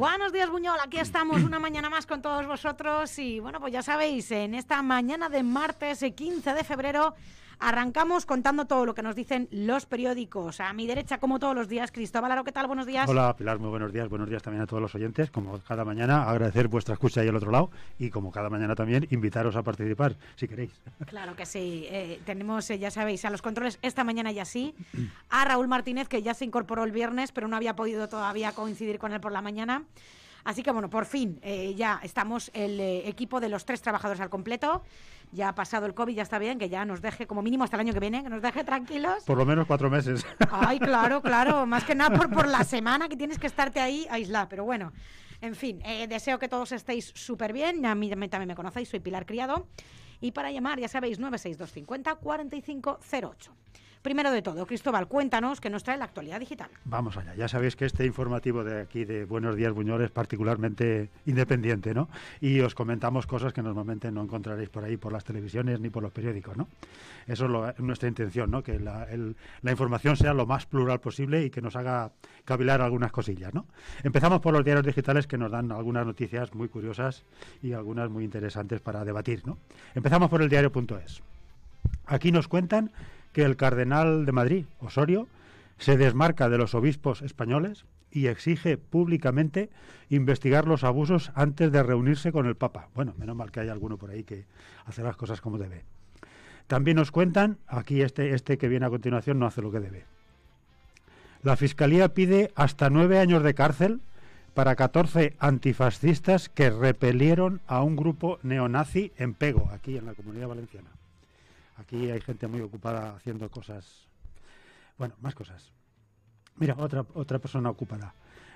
Buenos días, Buñol. Aquí estamos una mañana más con todos vosotros. Y bueno, pues ya sabéis, en esta mañana de martes 15 eh, de febrero Arrancamos contando todo lo que nos dicen los periódicos. A mi derecha, como todos los días, Cristóbal Aro, ¿qué tal? Buenos días. Hola, Pilar, muy buenos días. Buenos días también a todos los oyentes. Como cada mañana, agradecer vuestra escucha ahí al otro lado y como cada mañana también, invitaros a participar, si queréis. Claro que sí. Eh, tenemos, eh, ya sabéis, a los controles esta mañana y así A Raúl Martínez, que ya se incorporó el viernes, pero no había podido todavía coincidir con él por la mañana. Así que bueno, por fin eh, ya estamos el eh, equipo de los tres trabajadores al completo. Ya ha pasado el COVID, ya está bien, que ya nos deje como mínimo hasta el año que viene, que nos deje tranquilos. Por lo menos cuatro meses. Ay, claro, claro, más que nada por, la semana que tienes que estarte ahí aislada, pero bueno. En fin, eh, deseo que todos estéis súper bien. A mí también me conocéis, soy Pilar Criado. Y para llamar, ya sabéis, 96250-4508. Primero de todo, Cristóbal, cuéntanos qué nos trae la actualidad digital. Vamos allá, ya sabéis que este informativo de aquí de Buenos Días Buñol es particularmente independiente, ¿no? Y os comentamos cosas que normalmente no encontraréis por ahí, por las televisiones ni por los periódicos, ¿no? Eso es nuestra intención, ¿no? Que la, información sea lo más plural posible y que nos haga cavilar algunas cosillas, ¿no? Empezamos por los diarios digitales que nos dan algunas noticias muy curiosas y algunas muy interesantes para debatir, ¿no? Empezamos por el diario.es. Aquí nos cuentan que el cardenal de Madrid, Osorio, se desmarca de los obispos españoles y exige públicamente investigar los abusos antes de reunirse con el Papa. Bueno, menos mal que hay alguno por ahí que hace las cosas como debe. También nos cuentan, aquí este, este que viene a continuación no hace lo que debe. La Fiscalía pide hasta nueve años de cárcel para 14 antifascistas que repelieron a un grupo neonazi en Pego, aquí en la Comunidad Valenciana. Aquí hay gente muy ocupada haciendo cosas. Bueno, más cosas. Mira, otra, otra persona ocupada.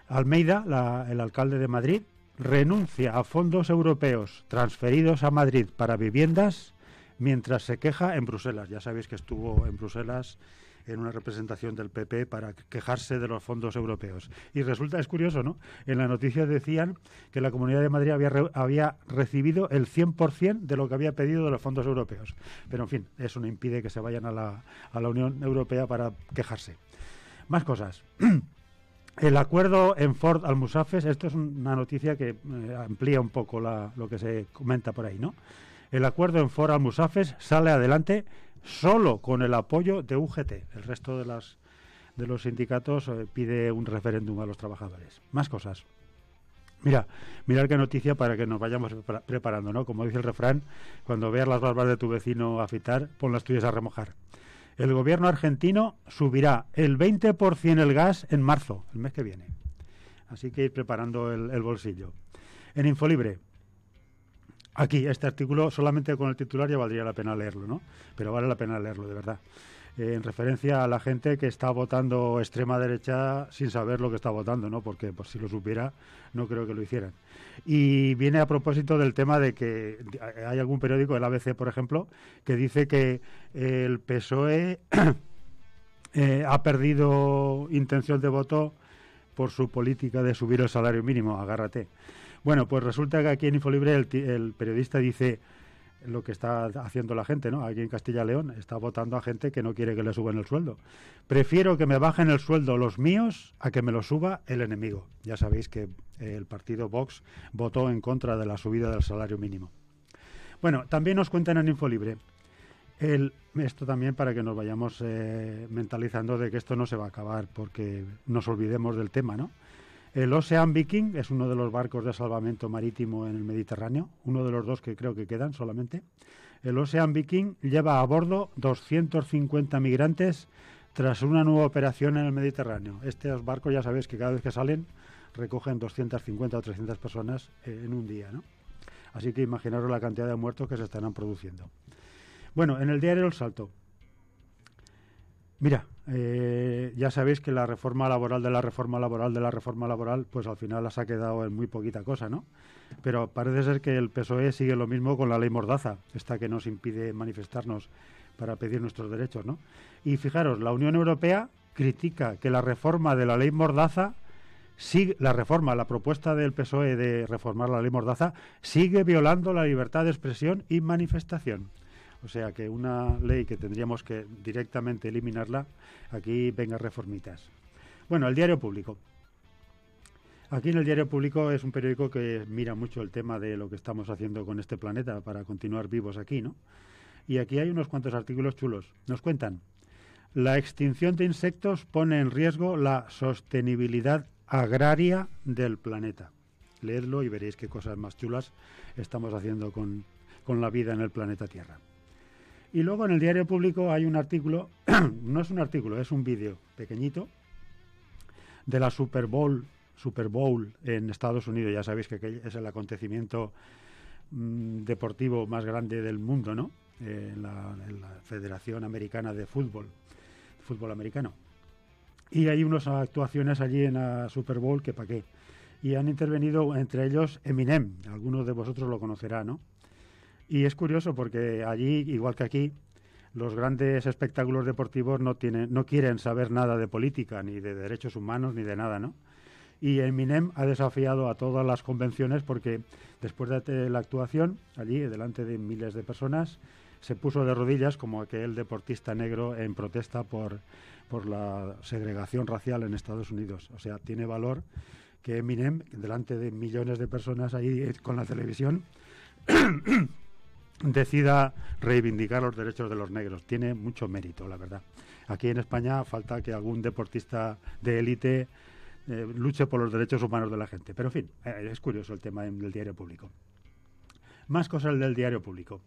Almeida, el alcalde de Madrid, renuncia a fondos europeos transferidos a Madrid para viviendas mientras se queja en Bruselas. Ya sabéis que estuvo en Bruselas en una representación del PP para quejarse de los fondos europeos. Y resulta, es curioso, ¿no? En la noticia decían que la Comunidad de Madrid había, había recibido el 100% de lo que había pedido de los fondos europeos. Pero, en fin, eso no impide que se vayan a la, a la Unión Europea para quejarse. Más cosas. El acuerdo en Ford al esto es una noticia que eh, amplía un poco lo que se comenta por ahí, ¿no? El acuerdo en Ford al sale adelante solo con el apoyo de UGT. El resto de, las, de los sindicatos eh, pide un referéndum a los trabajadores. Más cosas. Mira, mirar qué noticia para que nos vayamos preparando, ¿no? Como dice el refrán, cuando veas las barbas de tu vecino afitar, pon las tuyas a remojar. El gobierno argentino subirá el 20% el gas en marzo, el mes que viene. Así que ir preparando el, el bolsillo. En Infolibre, aquí, este artículo, solamente con el titular ya valdría la pena leerlo, ¿no? Pero vale la pena leerlo, de verdad. Eh, en referencia a la gente que está votando extrema derecha sin saber lo que está votando, ¿no? Porque pues, si lo supiera, no creo que lo hicieran. Y viene a propósito del tema de que eh, hay algún periódico, el ABC, por ejemplo, que dice que el PSOE eh, ha perdido intención de voto por su política de subir el salario mínimo, agárrate. Bueno, pues resulta que aquí en Infolibre el, el periodista dice lo que está haciendo la gente, ¿no? Aquí en Castilla León está votando a gente que no quiere que le suban el sueldo. Prefiero que me bajen el sueldo los míos a que me lo suba el enemigo. Ya sabéis que eh, el partido Vox votó en contra de la subida del salario mínimo. Bueno, también nos cuentan en Infolibre el, esto también para que nos vayamos eh, mentalizando de que esto no se va a acabar porque nos olvidemos del tema, ¿no? El Ocean Viking es uno de los barcos de salvamento marítimo en el Mediterráneo, uno de los dos que creo que quedan solamente. El Ocean Viking lleva a bordo 250 migrantes tras una nueva operación en el Mediterráneo. Estos barcos ya sabéis que cada vez que salen recogen 250 o 300 personas eh, en un día, ¿no? Así que imaginaros la cantidad de muertos que se estarán produciendo. Bueno, en el diario El Salto, Mira, eh, ya sabéis que la reforma laboral de la reforma laboral de la reforma laboral, pues al final las ha quedado en muy poquita cosa, ¿no? Pero parece ser que el PSOE sigue lo mismo con la ley Mordaza, esta que nos impide manifestarnos para pedir nuestros derechos, ¿no? Y fijaros, la Unión Europea critica que la reforma de la ley Mordaza sigue, la reforma, la propuesta del PSOE de reformar la ley Mordaza sigue violando la libertad de expresión y manifestación. O sea que una ley que tendríamos que directamente eliminarla, aquí venga reformitas. Bueno, el diario público. Aquí en el Diario Público es un periódico que mira mucho el tema de lo que estamos haciendo con este planeta para continuar vivos aquí, ¿no? Y aquí hay unos cuantos artículos chulos. Nos cuentan, la extinción de insectos pone en riesgo la sostenibilidad agraria del planeta. Leedlo y veréis qué cosas más chulas estamos haciendo con, con la vida en el planeta Tierra. Y luego en el diario público hay un artículo, no es un artículo, es un vídeo pequeñito de la Super Bowl, Super Bowl en Estados Unidos. Ya sabéis que es el acontecimiento mm, deportivo más grande del mundo, ¿no? Eh, en, la, Federación Americana de Fútbol, fútbol americano. Y hay unas actuaciones allí en la Super Bowl que pa' qué. Y han intervenido entre ellos Eminem, algunos de vosotros lo conocerá, ¿no? Y es curioso porque allí, igual que aquí, los grandes espectáculos deportivos no, tienen, no quieren saber nada de política, ni de derechos humanos, ni de nada, ¿no? Y Eminem ha desafiado a todas las convenciones porque después de la actuación, allí, delante de miles de personas, se puso de rodillas como aquel deportista negro en protesta por, por la segregación racial en Estados Unidos. O sea, tiene valor que Eminem, delante de millones de personas ahí eh, con la televisión, decida reivindicar los derechos de los negros. Tiene mucho mérito, la verdad. Aquí en España falta que algún deportista de élite eh, luche por los derechos humanos de la gente. Pero en fin, eh, es curioso el tema del diario público. Más cosas del diario público.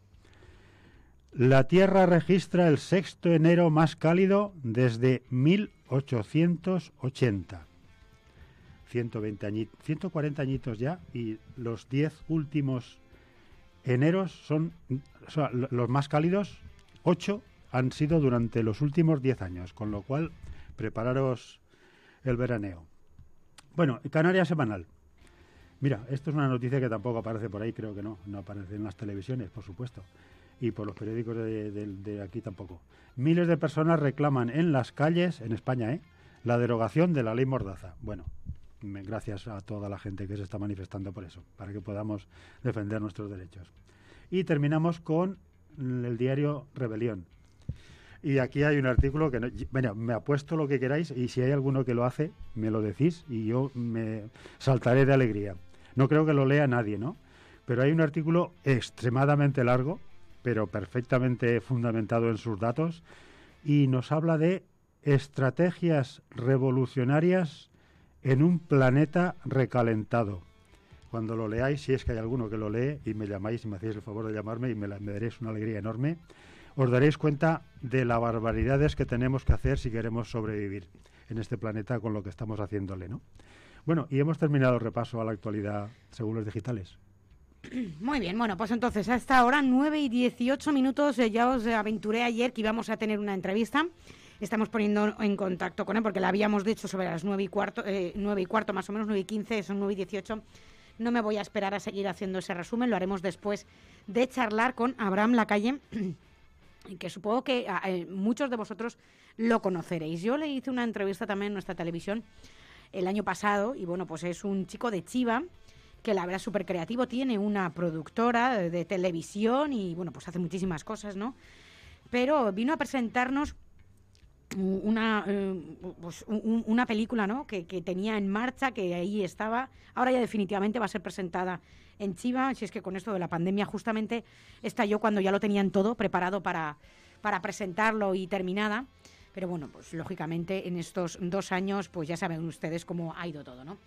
La Tierra registra el sexto enero más cálido desde 1880. 120 140 añitos ya y los 10 últimos eneros son los más cálidos, 8 han sido durante los últimos 10 años, con lo cual prepararos el veraneo. Bueno, Canarias semanal. Mira, esto es una noticia que tampoco aparece por ahí, creo que no, no aparece en las televisiones, por supuesto, y por los periódicos de, aquí tampoco. Miles de personas reclaman en las calles, en España, ¿eh? la derogación de la ley Mordaza. Bueno, gracias a toda la gente que se está manifestando por eso, para que podamos defender nuestros derechos. Y terminamos con el diario Rebelión. Y aquí hay un artículo que, no, bueno, me apuesto lo que queráis y si hay alguno que lo hace, me lo decís y yo me saltaré de alegría. No creo que lo lea nadie, ¿no? Pero hay un artículo extremadamente largo, pero perfectamente fundamentado en sus datos, y nos habla de estrategias revolucionarias en un planeta recalentado. Cuando lo leáis, si es que hay alguno que lo lee y me llamáis y me hacéis el favor de llamarme y me, daréis una alegría enorme, os daréis cuenta de las barbaridades que tenemos que hacer si queremos sobrevivir en este planeta con lo que estamos haciéndole, ¿no? Bueno, y hemos terminado el repaso a la actualidad según los digitales. Muy bien, bueno, pues entonces esta hora 9 y 18 minutos, eh, ya os aventuré ayer que íbamos a tener una entrevista estamos poniendo en contacto con él, porque la habíamos dicho sobre las 9 y cuarto, eh, y cuarto más o menos, 9 y 15, son 9 y 18. No me voy a esperar a seguir haciendo ese resumen, lo haremos después de charlar con Abraham Lacalle. que supongo que ah, eh, muchos de vosotros lo conoceréis. Yo le hice una entrevista también en nuestra televisión el año pasado y bueno, pues es un chico de Chiva que la verdad es súper creativo, tiene una productora de televisión y bueno, pues hace muchísimas cosas, ¿no? Pero vino a presentarnos una, eh, pues, una película ¿no? que, tenía en marcha, que ahí estaba, ahora ya definitivamente va a ser presentada en Chiva, si es que con esto de la pandemia justamente estalló cuando ya lo tenían todo preparado para, para presentarlo y terminada. Pero bueno, pues lógicamente en estos dos años, pues ya saben ustedes cómo ha ido todo, ¿no?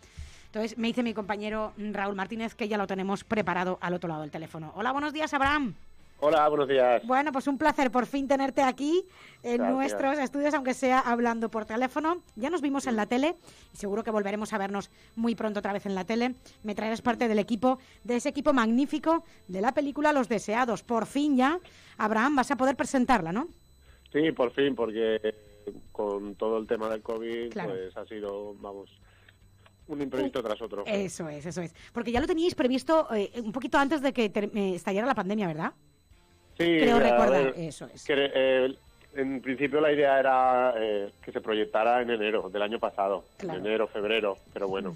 Entonces me dice mi compañero Raúl Martínez que ya lo tenemos preparado al otro lado del teléfono. Hola, buenos días, Abraham. Hola, buenos días. Bueno, pues un placer por fin tenerte aquí en nuestros estudios, aunque sea hablando por teléfono. Ya nos vimos en la tele y seguro que volveremos a vernos muy pronto otra vez en la tele. Me traerás parte del equipo, de ese equipo magnífico de la película Los Deseados. Por fin ya, Abraham, vas a poder presentarla, ¿no? Sí, por fin, porque con todo el tema del COVID, pues ha sido, vamos, un imprevisto tras otro. Eso es, eso es. Porque ya lo teníais previsto eh, un poquito antes de que eh, estallara la pandemia, ¿verdad? Sí, eso es. Eh, en principio la idea era eh, que se proyectara en enero del año pasado, enero, febrero, pero bueno.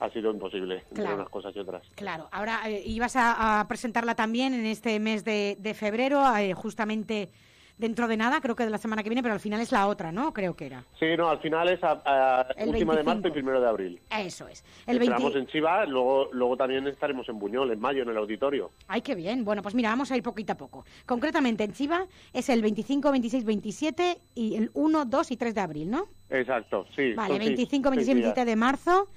Ha sido imposible, claro. unas cosas y otras. Claro, ahora eh, ibas a, presentarla también en este mes de, de febrero, justamente dentro de nada, creo que de la semana que viene, pero al final es la otra, ¿no? Creo que era. Sí, no, al final es el última de marzo y primero de abril. Eso es. El en Chiva, luego, también estaremos en Buñol, en mayo, en el auditorio. Ay, qué bien. Bueno, pues mira, vamos a ir poquito a poco. Concretamente en Chiva es el 25, 26, 27 y el 1, 2 y 3 de abril, ¿no? Exacto, sí. Vale, 25, 26, 27 de marzo,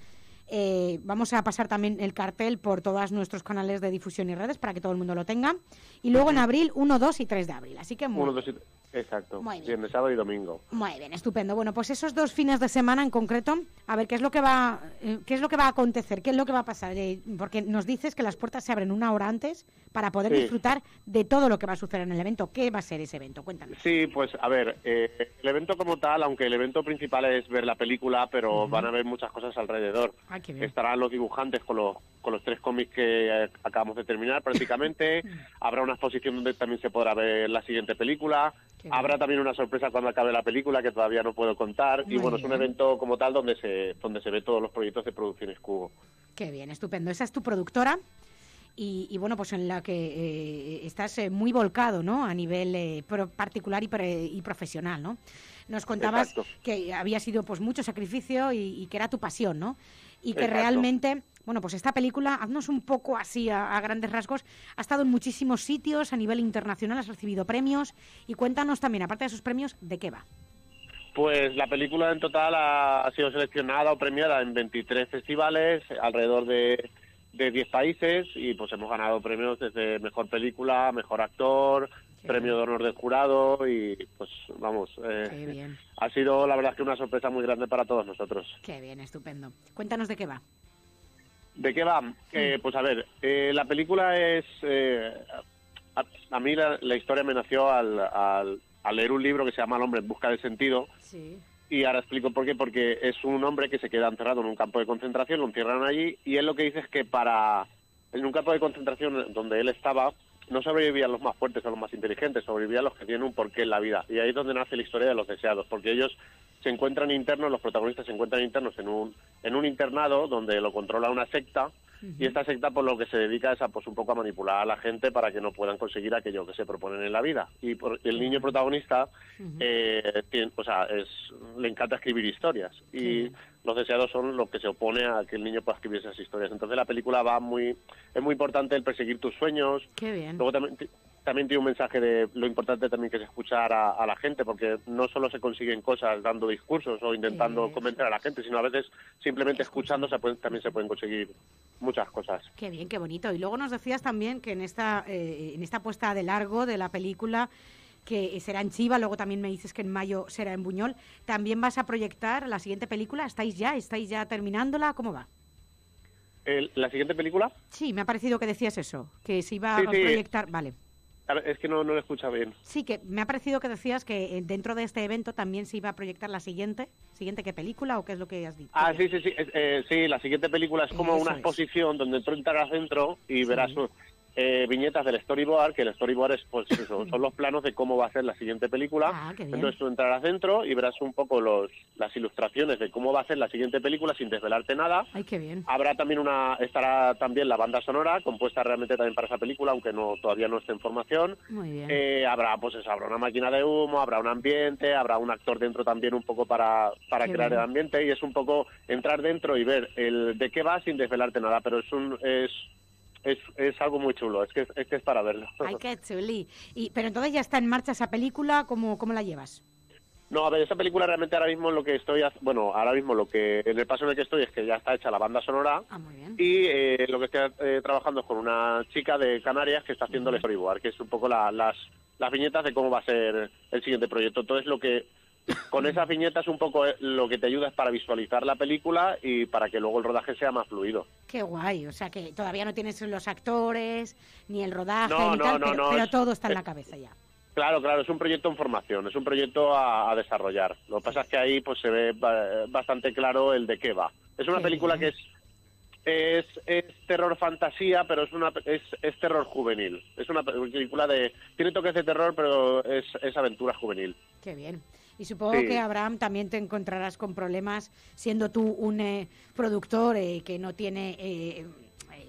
eh, vamos a pasar también el cartel por todos nuestros canales de difusión y redes para que todo el mundo lo tenga. Y luego en abril, 1, 2 y 3 de abril. Así que muy... 1, 2 y 3. Exacto, Muy bien. sábado y domingo. Muy bien, estupendo. Bueno, pues esos dos fines de semana en concreto, a ver qué es lo que va, eh, qué es lo que va a acontecer, qué es lo que va a pasar, eh, porque nos dices que las puertas se abren una hora antes para poder disfrutar de todo lo que va a suceder en el evento. ¿Qué va a ser ese evento? Cuéntanos. Sí, pues a ver, eh, el evento como tal, aunque el evento principal es ver la película, pero van a ver muchas cosas alrededor. Ah, Estarán los dibujantes con los con los tres cómics que acabamos de terminar prácticamente. Habrá una exposición donde también se podrá ver la siguiente película. Habrá también una sorpresa cuando acabe la película que todavía no puedo contar. y bueno, es un evento como tal donde se, donde se ve todos los proyectos de Producciones Cubo. Qué bien, estupendo. Esa es tu productora. Y, bueno, pues en la que eh, estás eh, muy volcado, ¿no? A nivel eh, particular y, profesional, ¿no? Nos contabas que había sido pues mucho sacrificio y, y que era tu pasión, ¿no? y que realmente bueno, pues esta película, haznos un poco así a, grandes rasgos, ha estado en muchísimos sitios a nivel internacional, ha recibido premios y cuéntanos también, aparte de esos premios, ¿de qué va? Pues la película en total ha, sido seleccionada o premiada en 23 festivales, alrededor de, de 10 países y pues hemos ganado premios desde mejor película, mejor actor, premio de honor del jurado y pues vamos, eh, ha sido la verdad que una sorpresa muy grande para todos nosotros. Qué bien, estupendo. Cuéntanos de qué va. ¿De qué va? Eh, pues a ver, eh, la película es... A, mí la, historia me nació al, leer un libro que se llama El hombre en busca de sentido. Y ahora explico por qué, porque es un hombre que se queda encerrado en un campo de concentración, lo encierran allí y él lo que dice es que para... En un campo de concentración donde él estaba, no sobrevivían los más fuertes o los más inteligentes, sobrevivían los que tienen un porqué en la vida. Y ahí es donde nace la historia de los deseados, porque ellos se encuentran internos, los protagonistas se encuentran internos en un, en un internado donde lo controla una secta y esta secta por lo que se dedica es a, pues un poco a manipular a la gente para que no puedan conseguir aquello que se proponen en la vida. Y el niño protagonista eh, le encanta escribir historias y los deseados son los que se opone a que el niño pueda escribir esas historias. Entonces la película va muy, es muy importante el perseguir tus sueños. Qué bien. Luego también también tiene un mensaje de lo importante también que es escuchar a, la gente, porque no solo se consiguen cosas dando discursos o intentando convencer a la gente, sino a veces simplemente escuchando se también se pueden conseguir muchas cosas. Qué bien, qué bonito. Y luego nos decías también que en esta, eh, en esta puesta de largo de la película que será en Chiva, luego también me dices que en mayo será en Buñol. ¿También vas a proyectar la siguiente película? ¿Estáis ya? ¿Estáis ya terminándola? ¿Cómo va? ¿La siguiente película? Sí, me ha parecido que decías eso, que se iba a proyectar. Vale. Es que no, lo escucha bien. Sí, que me ha parecido que decías que eh, dentro de este evento también se iba a proyectar la siguiente. ¿Siguiente qué película o qué es lo que has dicho? Ah, sí, sí, sí. Eh, sí, la siguiente película es como una exposición donde tú entrarás dentro y verás pues, eh, viñetas del storyboard, que el storyboard es, pues, son los planos de cómo va a ser la siguiente película. Ah, Entonces tú entrarás dentro y verás un poco los, las ilustraciones de cómo va a ser la siguiente película sin desvelarte nada. Habrá también una, estará también la banda sonora, compuesta realmente también para esa película, aunque no todavía no esté en formación. Eh, habrá, pues habrá una máquina de humo, habrá un ambiente, habrá un actor dentro también un poco para, para crear el ambiente y es un poco entrar dentro y ver el de qué va sin desvelarte nada, pero es un... Es, es, es, algo muy chulo, es que es, que es para verlo. Ay, qué chuli. Y, pero entonces ya está en marcha esa película, ¿cómo, cómo la llevas? No, a ver, esa película realmente ahora mismo lo que estoy, bueno, ahora mismo lo que, en el paso en el que estoy es que ya está hecha la banda sonora. Ah, y eh, lo que estoy eh, trabajando es con una chica de Canarias que está haciendo storyboard, que es un poco las, las viñetas de cómo va a ser el siguiente proyecto. Entonces lo que con esa esas es un poco eh, lo que te ayuda para visualizar la película y para que luego el rodaje sea más fluido. Qué guay, o sea que todavía no tienes los actores, ni el rodaje, pero, todo está en la cabeza ya. Claro, claro, es un proyecto en formación, es un proyecto a, desarrollar. Lo que pasa es que ahí pues se ve bastante claro el de qué va. Es una película que es es, terror fantasía, pero es una es, terror juvenil. Es una película de tiene toques de terror, pero es, es aventura juvenil. Qué bien. Y supongo que, Abraham, también te encontrarás con problemas siendo tú un eh, productor eh, que no tiene eh,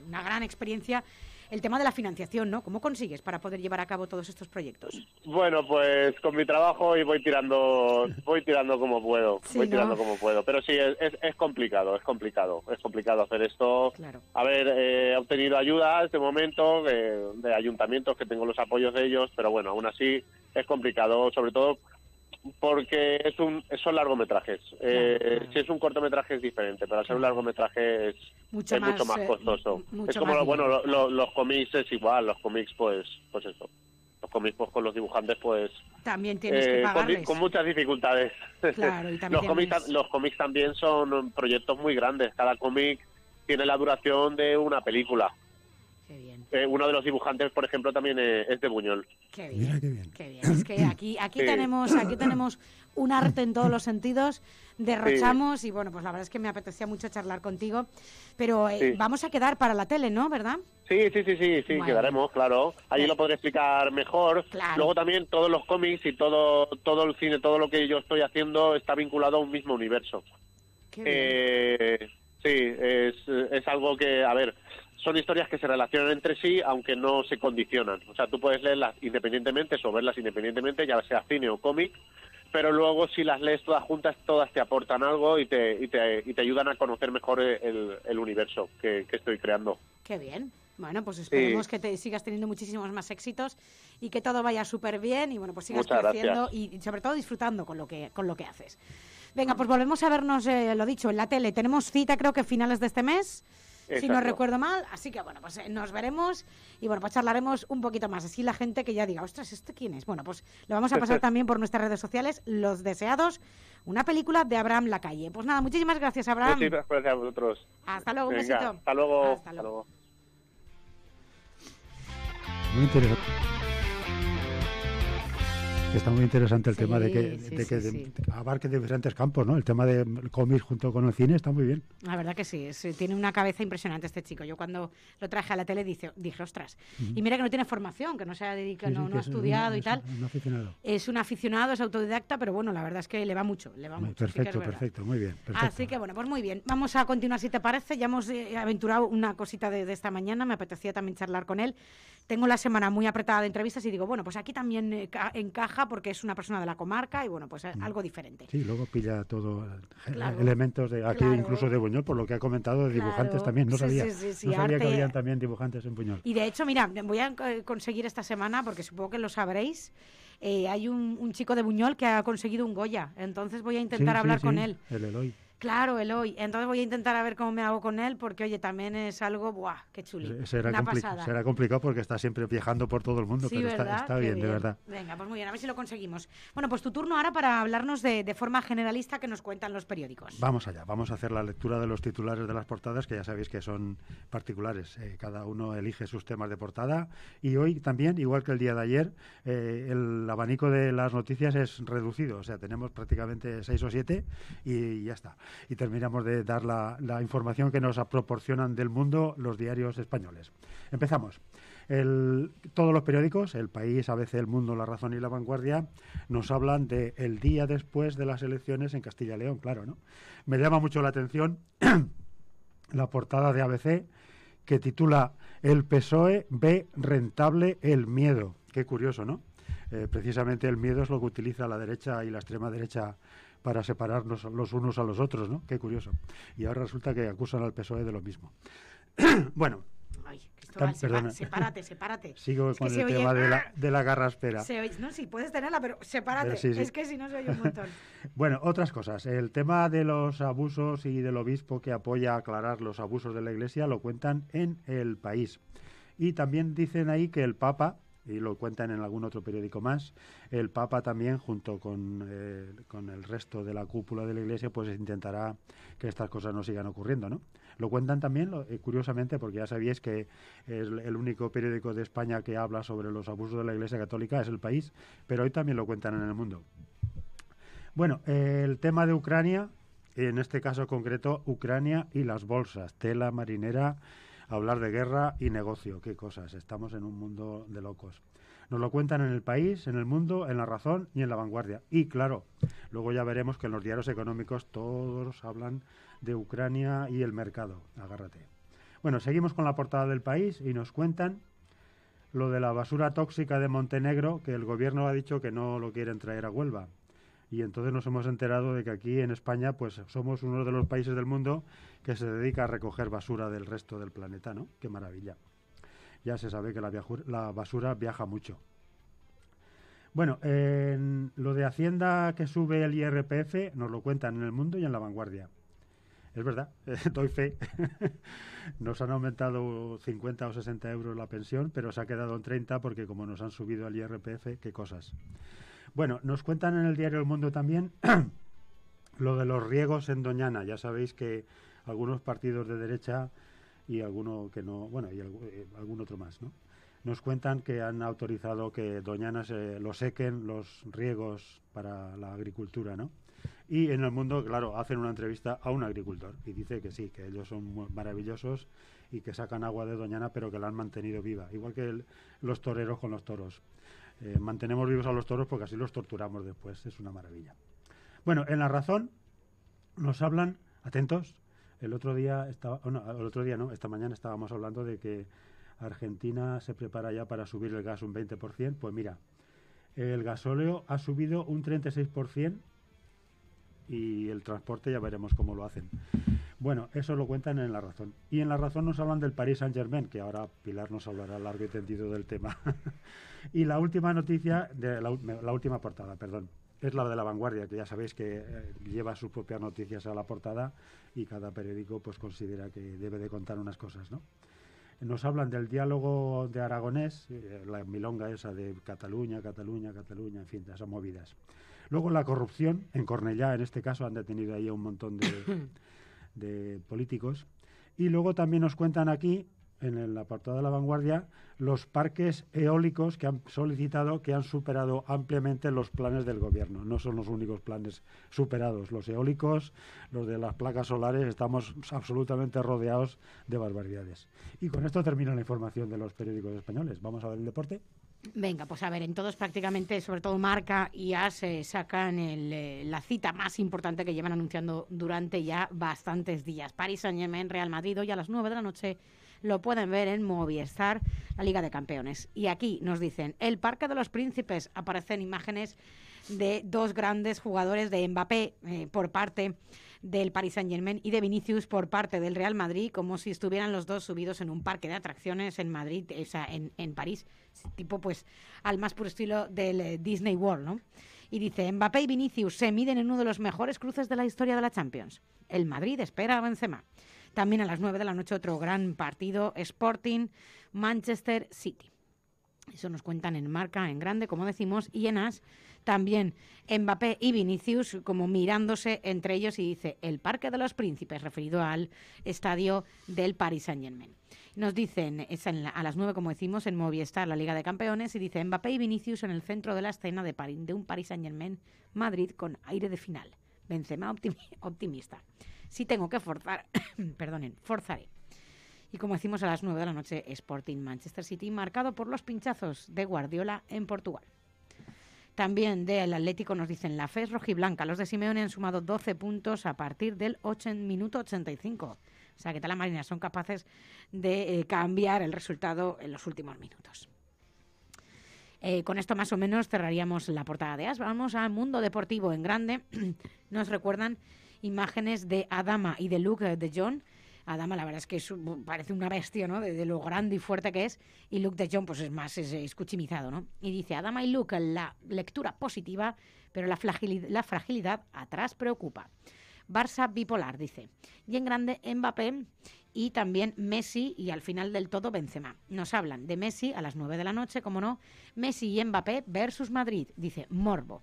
una gran experiencia. El tema de la financiación, ¿no? ¿Cómo consigues para poder llevar a cabo todos estos proyectos? Bueno, pues con mi trabajo y voy tirando, voy tirando como puedo, voy tirando como puedo. Pero sí, es, es, complicado, es complicado, es complicado hacer esto. Claro. A ver, he obtenido ayuda este momento de ayuntamientos que tengo los apoyos de ellos, pero bueno, aún así es complicado, sobre todo porque es un, son largometrajes. Eh, si es un cortometraje es diferente, pero al ser un largometraje es mucho, más, eh, costoso. es como, bueno, los cómics es igual, los cómics pues, pues eso. Los cómics pues, con los dibujantes pues... También tienes eh, Con, muchas dificultades. los, cómics, los cómics también son proyectos muy grandes. Cada cómic tiene la duración de una película. Eh, uno de los dibujantes, por ejemplo, también eh, es de Buñol. Qué bien, qué bien. Es que aquí, aquí, tenemos, aquí tenemos un arte en todos los sentidos, derrochamos y bueno, pues la verdad es que me apetecía mucho charlar contigo, pero eh, vamos a quedar para la tele, ¿no? ¿Verdad? Sí, sí, sí, sí, sí, quedaremos, claro. Allí lo podré explicar mejor. Luego también todos los cómics y todo, todo el cine, todo lo que yo estoy haciendo está vinculado a un mismo universo. Qué bien. sí, es algo que, a ver, son historias que se relacionan entre sí, aunque no se condicionan. O sea, tú puedes leerlas independientemente o verlas independientemente, ya sea cine o cómic, pero luego si las lees todas juntas, todas te aportan algo y te, y te, y te ayudan a conocer mejor el, universo que, estoy creando. Qué bien. Bueno, pues esperemos que sigas teniendo muchísimos más éxitos y que todo vaya súper bien y bueno, pues sigas creciendo y sobre todo disfrutando con lo que, con lo que haces. Venga, pues volvemos a vernos, eh, lo dicho, en la tele. Tenemos cita creo que finales de este mes si no recuerdo mal. Así que bueno, pues eh, nos veremos y bueno, pues charlaremos un poquito más. Así la gente que ya diga, ostras, ¿esto quién es? Bueno, pues lo vamos a pasar también por nuestras redes sociales, Los Deseados, una película de Abraham La calle. Pues nada, muchísimas gracias, Abraham. Muchísimas gracias a vosotros. Hasta luego, un besito. Hasta luego. Hasta luego. Hasta Muy Está muy interesante el tema de que, de abarque diferentes campos, ¿no? El tema de cómics junto con el cine está muy bien. La verdad que sí, eh, tiene una cabeza impresionante este chico. Yo cuando lo traje a la tele dije, ostras, y mira que no tiene formación, que no se ha dedicado, no, ha estudiado y tal. Es un aficionado. Es autodidacta, pero bueno, la verdad es que le va mucho, le va Perfecto, perfecto, muy bien. Así que bueno, pues muy bien. Vamos a continuar si te parece. Ya hemos eh, aventurado una cosita de, esta mañana, me apetecía también charlar con él. Tengo la semana muy apretada de entrevistas y digo, bueno, pues aquí también eh, encaja porque es una persona de la comarca y bueno, pues eh, mm. algo diferente. Sí, luego pilla todo eh, elementos de aquí incluso de Buñol, por lo que ha comentado de dibujantes también, no sabía, no sabía que habían también dibujantes en Buñol. Y de hecho, mira, voy a eh, conseguir esta semana porque supongo que lo sabréis. hay un, chico de Buñol que ha conseguido un Goya, entonces voy a intentar hablar con él. El Eloy. Claro, el hoy. Entonces voy a intentar a ver cómo me hago con él, porque oye, también es algo, ¡buah! ¡Qué chulito! Será, será complicado porque está siempre viajando por todo el mundo, pero está, bien, de verdad. Venga, pues muy bien, a ver si lo conseguimos. Bueno, pues tu turno ahora para hablarnos de, forma generalista que nos cuentan los periódicos. Vamos allá, vamos a hacer la lectura de los titulares de las portadas, que ya sabéis que son particulares. Eh, cada uno elige sus temas de portada. Y hoy también, igual que el día de ayer, eh, el abanico de las noticias es reducido. O sea, tenemos prácticamente seis o siete y ya está y terminamos de dar la, información que nos proporcionan del mundo los diarios españoles. Empezamos. todos los periódicos, El País, ABC, El Mundo, La Razón y La Vanguardia, nos hablan de el día después de las elecciones en Castilla y León, claro, ¿no? Me llama mucho la atención la portada de ABC que titula El PSOE ve rentable el miedo. Qué curioso, ¿no? Eh, precisamente el miedo es lo que utiliza la derecha y la extrema derecha para separarnos los unos a los otros, ¿no? Qué curioso. Y ahora resulta que acusan al PSOE de lo mismo. bueno. Ay, Cristóbal, sepárate, sepárate. Sigo con el tema de, la, garra la no, sí, puedes tenerla, pero sepárate. Es que si no se oye un montón. bueno, otras cosas. El tema de los abusos y del obispo que apoya a aclarar los abusos de la Iglesia lo cuentan en El País. Y también dicen ahí que el Papa y lo cuentan en algún otro periódico más. El Papa también, junto eh, con, el resto de la cúpula de la Iglesia, pues intentará que estas cosas no sigan ocurriendo, ¿no? Lo cuentan también, eh, curiosamente, porque ya sabíais que es el único periódico de España que habla sobre los abusos de la Iglesia Católica, es el país, pero hoy también lo cuentan en el mundo. Bueno, eh, el tema de Ucrania, en este caso concreto, Ucrania y las bolsas, tela marinera hablar de guerra y negocio. Qué cosas, estamos en un mundo de locos. Nos lo cuentan en el país, en el mundo, en la razón y en la vanguardia. Y claro, luego ya veremos que en los diarios económicos todos hablan de Ucrania y el mercado. Agárrate. Bueno, seguimos con la portada del país y nos cuentan lo de la basura tóxica de Montenegro, que el gobierno ha dicho que no lo quieren traer a Huelva y entonces nos hemos enterado de que aquí en España pues somos uno de los países del mundo que se dedica a recoger basura del resto del planeta, ¿no? Qué maravilla. Ya se sabe que la, basura viaja mucho. Bueno, en lo de Hacienda que sube el IRPF nos lo cuentan en el mundo y en la vanguardia. Es verdad, doy fe. nos han aumentado 50 o 60 euros la pensión, pero se ha quedado en 30 porque como nos han subido el IRPF, qué cosas. Bueno, nos cuentan en el diario El Mundo también lo de los riegos en Doñana. Ya sabéis que algunos partidos de derecha y alguno que no, bueno, y eh, algún otro más, ¿no? Nos cuentan que han autorizado que Doñana se lo sequen los riegos para la agricultura, ¿no? Y en el mundo, claro, hacen una entrevista a un agricultor y dice que sí, que ellos son maravillosos y que sacan agua de Doñana, pero que la han mantenido viva, igual que los toreros con los toros. Eh, mantenemos vivos a los toros porque así los torturamos después. Es una maravilla. Bueno, en La Razón nos hablan, atentos, el otro día, estaba, oh, el otro día no, esta mañana estábamos hablando de que Argentina se prepara ya para subir el gas un 20%. Pues mira, el gasóleo ha subido un 36% y el transporte ya veremos cómo lo hacen. Bueno, eso lo cuentan en La Razón. Y en La Razón nos hablan del Paris Saint-Germain, que ahora Pilar nos hablará largo y tendido del tema. y la última noticia, de la, última portada, perdón, es la de La Vanguardia, que ya sabéis que eh, lleva sus propias noticias a la portada y cada periódico pues considera que debe de contar unas cosas, ¿no? Nos hablan del diálogo de Aragonés, eh, la milonga esa de Cataluña, Cataluña, Cataluña, en fin, movidas. Luego la corrupción, en Cornellá en este caso han detenido ahí a un montón de... de políticos. Y luego también nos cuentan aquí, en el apartado de la vanguardia, los parques eólicos que han solicitado que han superado ampliamente los planes del gobierno. No son los únicos planes superados. Los eólicos, los de las placas solares, estamos absolutamente rodeados de barbaridades. Y con esto termina la información de los periódicos españoles. Vamos a ver el deporte. Venga, pues a ver, en todos prácticamente, sobre todo Marca y AS, eh, sacan eh, la cita más importante que llevan anunciando durante ya bastantes días. París Saint-Germain, Real Madrid, hoy a las 9 de la noche lo pueden ver en Movistar, la Liga de Campeones. Y aquí nos dicen, el Parque de los Príncipes, aparecen imágenes de dos grandes jugadores de Mbappé eh, por parte del Paris Saint Germain y de Vinicius por parte del Real Madrid, como si estuvieran los dos subidos en un parque de atracciones en Madrid, o sea, en, París, tipo pues al más puro estilo del eh, Disney World, ¿no? Y dice, Mbappé y Vinicius se miden en uno de los mejores cruces de la historia de la Champions. El Madrid espera a Benzema. También a las 9 de la noche otro gran partido, Sporting Manchester City. Eso nos cuentan en marca, en grande, como decimos, y en as también Mbappé y Vinicius como mirándose entre ellos y dice el Parque de los Príncipes, referido al estadio del Paris Saint-Germain. Nos dicen, es a las nueve, como decimos, en Movistar, la Liga de Campeones, y dice Mbappé y Vinicius en el centro de la escena de, un Paris Saint-Germain, Madrid, con aire de final. Benzema optimista. Si tengo que forzar, perdonen, forzaré. Y como decimos a las 9 de la noche, Sporting Manchester City, marcado por los pinchazos de Guardiola en Portugal. También del Atlético nos dicen la FES rojiblanca. Los de Simeone han sumado 12 puntos a partir del 8, minuto 85. O sea, que tal la Marina son capaces de eh, cambiar el resultado en los últimos minutos. Eh, con esto más o menos cerraríamos la portada de AS. Vamos al mundo deportivo en grande. Nos recuerdan imágenes de Adama y de Luke eh, de John Adama, la verdad es que parece una bestia, ¿no? De, lo grande y fuerte que es. Y Luke de John, pues es más, escuchimizado, ¿no? Y dice, Adama y Luke, la lectura positiva, pero la fragilidad, atrás preocupa. Barça bipolar, dice. Y en grande Mbappé y también Messi y al final del todo Benzema. Nos hablan de Messi a las 9 de la noche, como no, Messi y Mbappé versus Madrid, dice Morbo.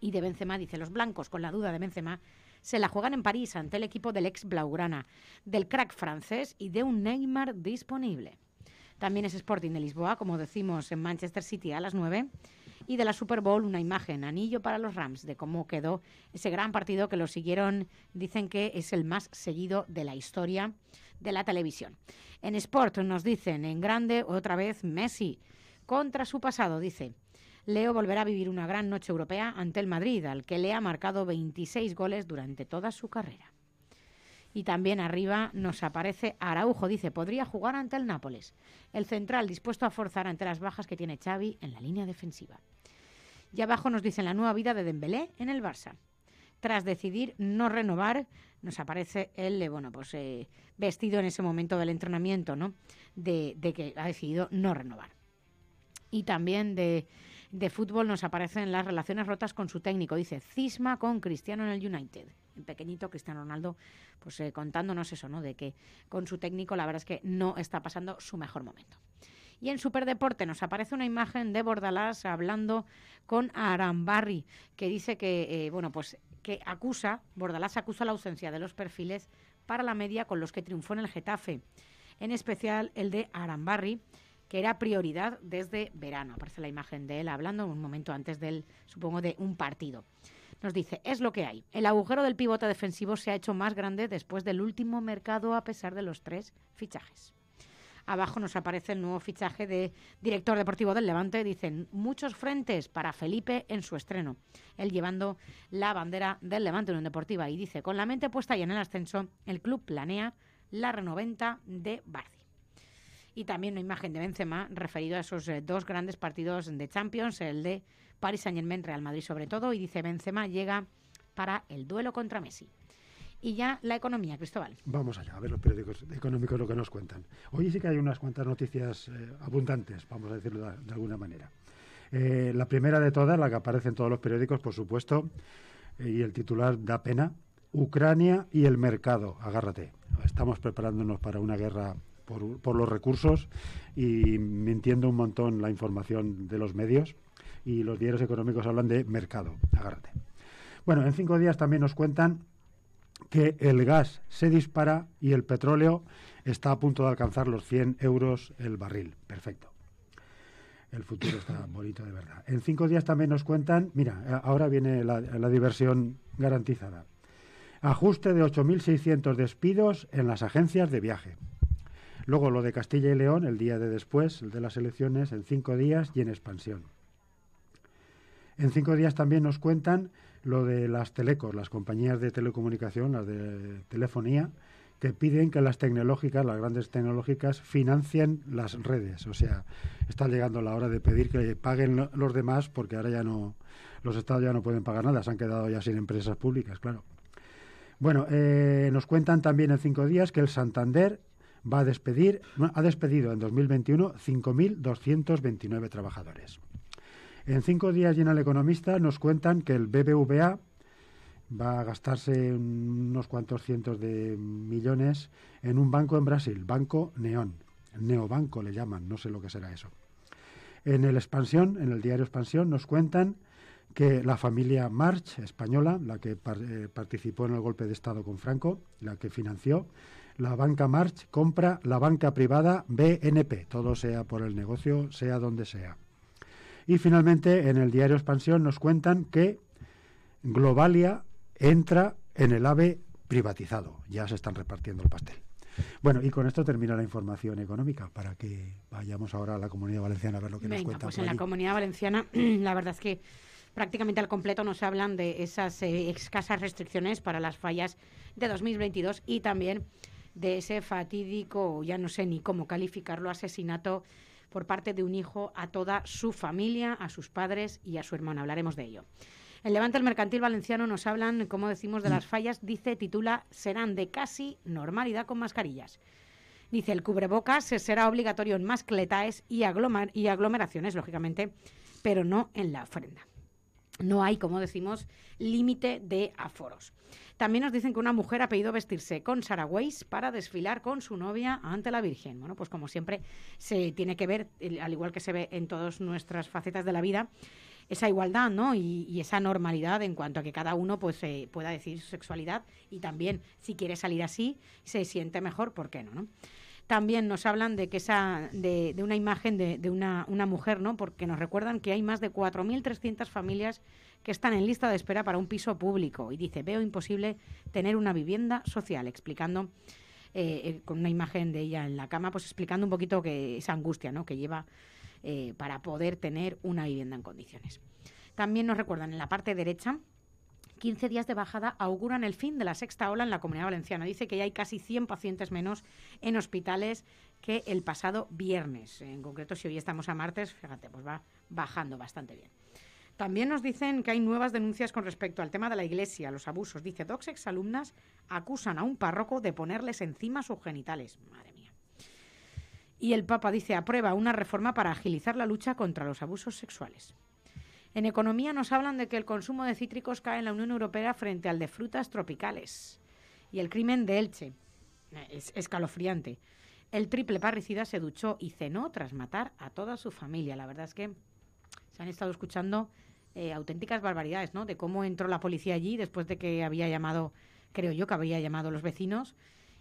Y de Benzema, dice los blancos, con la duda de Benzema, se la juegan en París ante el equipo del ex Blaugrana, del crack francés y de un Neymar disponible. También es Sporting de Lisboa, como decimos, en Manchester City a las 9. Y de la Super Bowl una imagen, anillo para los Rams, de cómo quedó ese gran partido que lo siguieron, dicen que es el más seguido de la historia de la televisión. En Sport nos dicen en grande otra vez Messi, contra su pasado, dice. Leo volverá a vivir una gran noche europea ante el Madrid, al que le ha marcado 26 goles durante toda su carrera. Y también arriba nos aparece Araujo, dice, podría jugar ante el Nápoles, el central dispuesto a forzar ante las bajas que tiene Xavi en la línea defensiva. Y abajo nos dicen la nueva vida de Dembélé en el Barça. Tras decidir no renovar, nos aparece el eh, bueno, pues, eh, vestido en ese momento del entrenamiento, ¿no? de que ha decidido no renovar. Y también de de fútbol nos aparecen las relaciones rotas con su técnico. Dice, cisma con Cristiano en el United. En pequeñito, Cristiano Ronaldo, pues eh, contándonos eso, ¿no? De que con su técnico la verdad es que no está pasando su mejor momento. Y en Superdeporte nos aparece una imagen de Bordalás hablando con Arambarri, que dice que, eh, bueno, pues que acusa, Bordalás acusa la ausencia de los perfiles para la media con los que triunfó en el Getafe, en especial el de Arambarri, que era prioridad desde verano. Aparece la imagen de él hablando un momento antes del, supongo, de un partido. Nos dice, es lo que hay. El agujero del pivote defensivo se ha hecho más grande después del último mercado a pesar de los tres fichajes. Abajo nos aparece el nuevo fichaje de director deportivo del Levante. Dicen muchos frentes para Felipe en su estreno. Él llevando la bandera del Levante Unión Deportiva. Y dice, con la mente puesta y en el ascenso, el club planea la renoventa de Barcia y también una imagen de Benzema referido a esos eh, dos grandes partidos de Champions, el de Paris Saint-Germain, Real Madrid sobre todo, y dice Benzema llega para el duelo contra Messi. Y ya la economía, Cristóbal. Vamos allá, a ver los periódicos económicos lo que nos cuentan. Hoy sí que hay unas cuantas noticias eh, abundantes, vamos a decirlo de, alguna manera. Eh, la primera de todas, la que aparece en todos los periódicos, por supuesto, y el titular da pena, Ucrania y el mercado, agárrate. Estamos preparándonos para una guerra por, los recursos y mintiendo un montón la información de los medios y los diarios económicos hablan de mercado. Agárrate. Bueno, en cinco días también nos cuentan que el gas se dispara y el petróleo está a punto de alcanzar los 100 euros el barril. Perfecto. El futuro está bonito de verdad. En cinco días también nos cuentan, mira, eh, ahora viene la, la diversión garantizada. Ajuste de 8.600 despidos en las agencias de viaje. Luego lo de Castilla y León el día de después, el de las elecciones, en cinco días y en expansión. En cinco días también nos cuentan lo de las telecos, las compañías de telecomunicación, las de telefonía, que piden que las tecnológicas, las grandes tecnológicas, financien las redes. O sea, está llegando la hora de pedir que paguen los demás porque ahora ya no, los estados ya no pueden pagar nada, se han quedado ya sin empresas públicas, claro. Bueno, eh, nos cuentan también en cinco días que el Santander va a despedir, ha despedido en 2021 5.229 trabajadores. En cinco días llena El Economista nos cuentan que el BBVA va a gastarse unos cuantos cientos de millones en un banco en Brasil, Banco Neón. Neobanco le llaman, no sé lo que será eso. En el Expansión, en el diario Expansión, nos cuentan que la familia March española, la que eh, participó en el golpe de Estado con Franco, la que financió, la banca March compra la banca privada BNP, todo sea por el negocio, sea donde sea. Y finalmente, en el diario Expansión nos cuentan que Globalia entra en el AVE privatizado. Ya se están repartiendo el pastel. Bueno, y con esto termina la información económica para que vayamos ahora a la Comunidad Valenciana a ver lo que nos cuentan. Pues en la Comunidad Valenciana, la verdad es que prácticamente al completo nos hablan de esas eh, escasas restricciones para las fallas de 2022 y también de ese fatídico, ya no sé ni cómo calificarlo, asesinato por parte de un hijo a toda su familia, a sus padres y a su hermano. Hablaremos de ello. En Levante el Mercantil Valenciano nos hablan, como decimos, de las mm. fallas. Dice, titula, serán de casi normalidad con mascarillas. Dice, el cubrebocas será obligatorio en mascletaes y, y aglomeraciones, lógicamente, pero no en la ofrenda. No hay, como decimos, límite de aforos. También nos dicen que una mujer ha pedido vestirse con Weiss para desfilar con su novia ante la Virgen. Bueno, pues como siempre, se tiene que ver, al igual que se ve en todas nuestras facetas de la vida, esa igualdad ¿no? y, esa normalidad en cuanto a que cada uno pues, eh, pueda decir su sexualidad y también si quiere salir así, se siente mejor, ¿por qué no? no? también nos hablan de que esa de, una imagen de, una, una, mujer, ¿no? Porque nos recuerdan que hay más de 4.300 familias que están en lista de espera para un piso público y dice veo imposible tener una vivienda social, explicando eh, eh, con una imagen de ella en la cama, pues explicando un poquito que esa angustia, ¿no? Que lleva eh, para poder tener una vivienda en condiciones. También nos recuerdan en la parte derecha 15 días de bajada auguran el fin de la sexta ola en la Comunidad Valenciana. Dice que ya hay casi 100 pacientes menos en hospitales que el pasado viernes. En concreto, si hoy estamos a martes, fíjate, pues va bajando bastante bien. También nos dicen que hay nuevas denuncias con respecto al tema de la iglesia, los abusos. Dice, dos exalumnas acusan a un párroco de ponerles encima sus genitales. Madre mía. Y el Papa dice, aprueba una reforma para agilizar la lucha contra los abusos sexuales. En economía nos hablan de que el consumo de cítricos cae en la Unión Europea frente al de frutas tropicales. Y el crimen de Elche. Eh, es escalofriante. El triple parricida se duchó y cenó tras matar a toda su familia. La verdad es que se han estado escuchando eh, auténticas barbaridades, ¿no? De cómo entró la policía allí después de que había llamado, creo yo que había llamado a los vecinos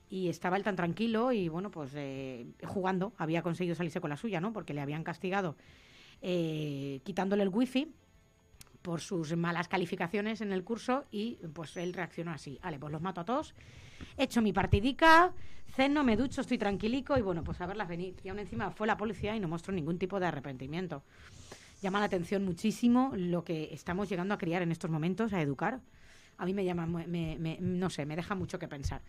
y estaba él tan tranquilo y bueno, pues eh, jugando, había conseguido salirse con la suya, ¿no? Porque le habían castigado eh, quitándole el wifi por sus malas calificaciones en el curso y pues él reaccionó así. Vale, pues los mato a todos. He hecho mi partidica, ceno, me ducho, estoy tranquilico y bueno, pues a verlas venir. Y aún encima fue la policía y no mostró ningún tipo de arrepentimiento. Llama la atención muchísimo lo que estamos llegando a criar en estos momentos, a educar. A mí me llama, no sé, me deja mucho que pensar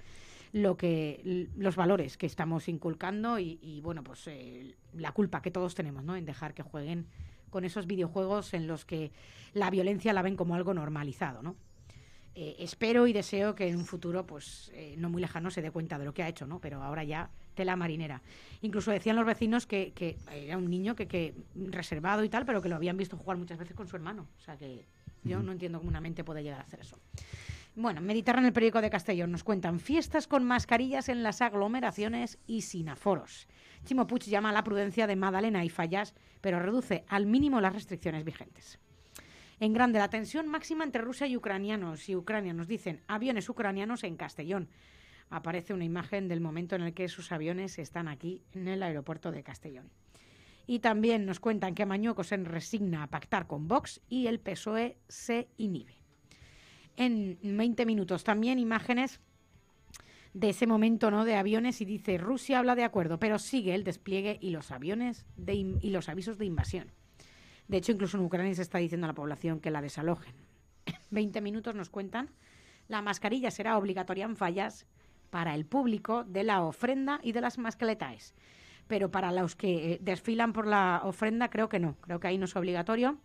lo que los valores que estamos inculcando y, bueno, pues eh, la culpa que todos tenemos, ¿no? En dejar que jueguen con esos videojuegos en los que la violencia la ven como algo normalizado, eh, espero y deseo que en un futuro, pues eh, no muy lejano, se dé cuenta de lo que ha hecho, ¿no? Pero ahora ya tela marinera. Incluso decían los vecinos que, que era un niño que, que, reservado y tal, pero que lo habían visto jugar muchas veces con su hermano. O sea que yo no entiendo cómo una mente puede llegar a hacer eso. Bueno, meditar en el periódico de Castellón nos cuentan fiestas con mascarillas en las aglomeraciones y sin aforos. Chimo llama a la prudencia de Madalena y Fallas, pero reduce al mínimo las restricciones vigentes. En grande, la tensión máxima entre Rusia y ucranianos. Y Ucrania nos dicen aviones ucranianos en Castellón. Aparece una imagen del momento en el que sus aviones están aquí en el aeropuerto de Castellón. Y también nos cuentan que Mañuco se resigna a pactar con Vox y el PSOE se inhibe en 20 minutos. También imágenes de ese momento no de aviones y dice Rusia habla de acuerdo, pero sigue el despliegue y los aviones y los avisos de invasión. De hecho, incluso en Ucrania se está diciendo a la población que la desalojen. 20 minutos nos cuentan, la mascarilla será obligatoria en fallas para el público de la ofrenda y de las masqueletas. Pero para los que eh, desfilan por la ofrenda creo que no, creo que ahí no es obligatorio.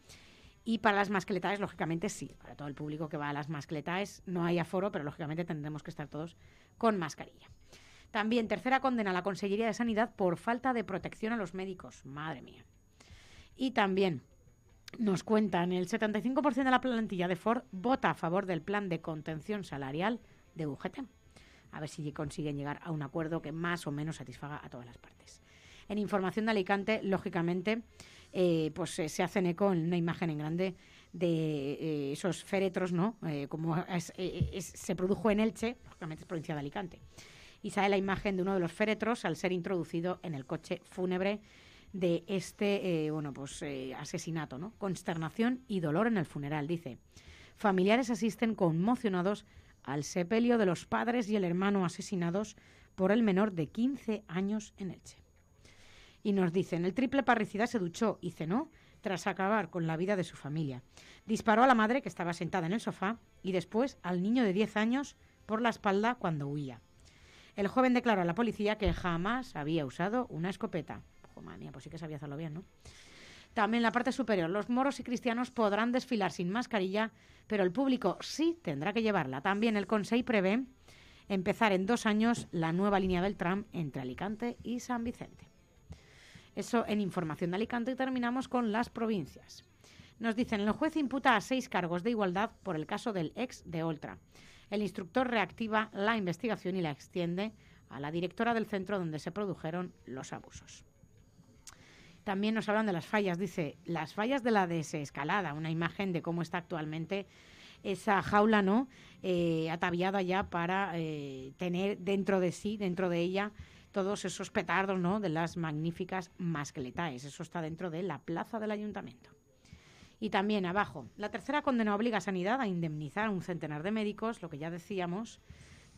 Y para las masqueletas, lógicamente sí. Para todo el público que va a las mascletaes no hay aforo, pero lógicamente tendremos que estar todos con mascarilla. También tercera condena a la Consellería de Sanidad por falta de protección a los médicos. Madre mía. Y también nos cuentan, el 75% de la plantilla de Ford vota a favor del plan de contención salarial de UGT. A ver si consiguen llegar a un acuerdo que más o menos satisfaga a todas las partes. En información de Alicante, lógicamente, eh, pues se hacen eco en una imagen en grande de eh, esos féretros, ¿no? Eh, como se produjo en Elche, lógicamente es provincia de Alicante. Y sale la imagen de uno de los féretros al ser introducido en el coche fúnebre de este, bueno, pues asesinato, ¿no? Consternación y dolor en el funeral, dice. Familiares asisten conmocionados al sepelio de los padres y el hermano asesinados por el menor de 15 años en Elche. Y nos dicen, el triple parricida se duchó y cenó tras acabar con la vida de su familia. Disparó a la madre que estaba sentada en el sofá y después al niño de 10 años por la espalda cuando huía. El joven declaró a la policía que jamás había usado una escopeta. pues sí que sabía hacerlo bien, ¿no? También la parte superior, los moros y cristianos podrán desfilar sin mascarilla, pero el público sí tendrá que llevarla. También el Consejo prevé empezar en dos años la nueva línea del tram entre Alicante y San Vicente. Eso en información de Alicante y terminamos con las provincias. Nos dicen, el juez imputa a seis cargos de igualdad por el caso del ex de Oltra. El instructor reactiva la investigación y la extiende a la directora del centro donde se produjeron los abusos. También nos hablan de las fallas, dice, las fallas de la desescalada, una imagen de cómo está actualmente esa jaula, ¿no? Eh, ataviada ya para eh, tener dentro de sí, dentro de ella, todos esos petardos ¿no? de las magníficas masqueletáes. Eso está dentro de la plaza del ayuntamiento. Y también abajo, la tercera condena obliga a Sanidad a indemnizar a un centenar de médicos, lo que ya decíamos,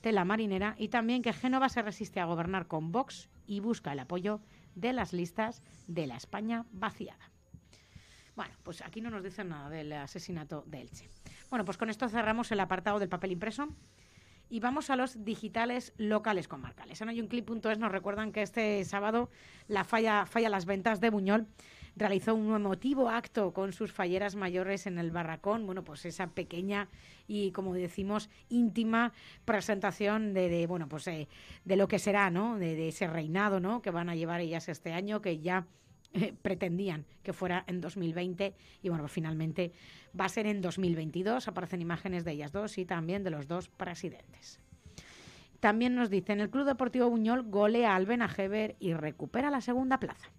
tela marinera, y también que Génova se resiste a gobernar con Vox y busca el apoyo de las listas de la España vaciada. Bueno, pues aquí no nos dicen nada del asesinato de Elche. Bueno, pues con esto cerramos el apartado del papel impreso. Y vamos a los digitales locales comarcales. En clip.es, nos recuerdan que este sábado la falla, falla las ventas de Buñol realizó un emotivo acto con sus falleras mayores en el barracón. Bueno, pues esa pequeña y, como decimos, íntima presentación de, bueno, pues eh, de lo que será, ¿no? De, de ese reinado, ¿no? Que van a llevar ellas este año, que ya eh, pretendían que fuera en 2020 y bueno, finalmente va a ser en 2022. Aparecen imágenes de ellas dos y también de los dos presidentes. También nos dicen, el Club Deportivo Buñol golea al Benajever y recupera la segunda plaza.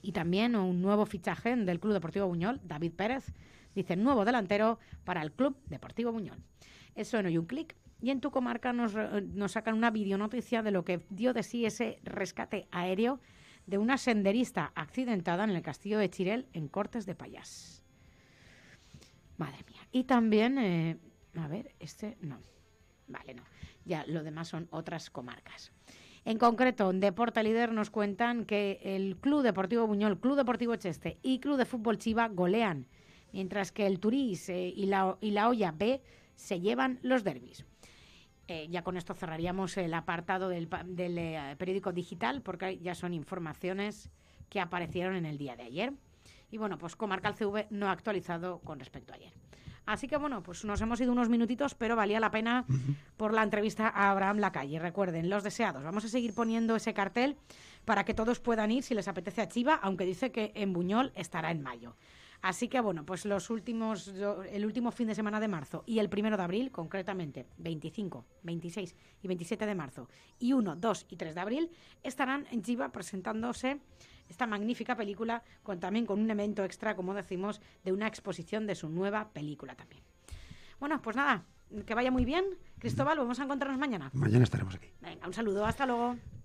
Y también un nuevo fichaje del Club Deportivo Buñol, David Pérez, dice nuevo delantero para el Club Deportivo Buñol. Eso en hoy un clic. Y en tu comarca nos, eh, nos sacan una videonoticia de lo que dio de sí ese rescate aéreo de una senderista accidentada en el castillo de Chirel, en Cortes de Payas. Madre mía. Y también, eh, a ver, este no. Vale, no. Ya lo demás son otras comarcas. En concreto, en Deporta Líder nos cuentan que el Club Deportivo Buñol, Club Deportivo Cheste y Club de Fútbol Chiva golean, mientras que el Turís eh, y, la, y la Olla B se llevan los derbis. Eh, ya con esto cerraríamos el apartado del, eh, periódico digital porque ya son informaciones que aparecieron en el día de ayer. Y bueno, pues el CV no ha actualizado con respecto a ayer. Así que bueno, pues nos hemos ido unos minutitos, pero valía la pena por la entrevista a Abraham Lacalle. Recuerden, los deseados. Vamos a seguir poniendo ese cartel para que todos puedan ir si les apetece a Chiva, aunque dice que en Buñol estará en mayo. Así que bueno, pues los últimos, el último fin de semana de marzo y el primero de abril, concretamente 25, 26 y 27 de marzo, y 1, 2 y 3 de abril, estarán en Chiva presentándose esta magnífica película, con, también con un evento extra, como decimos, de una exposición de su nueva película también. Bueno, pues nada, que vaya muy bien. Cristóbal, vamos a encontrarnos mañana. Mañana estaremos aquí. Venga, un saludo, hasta luego.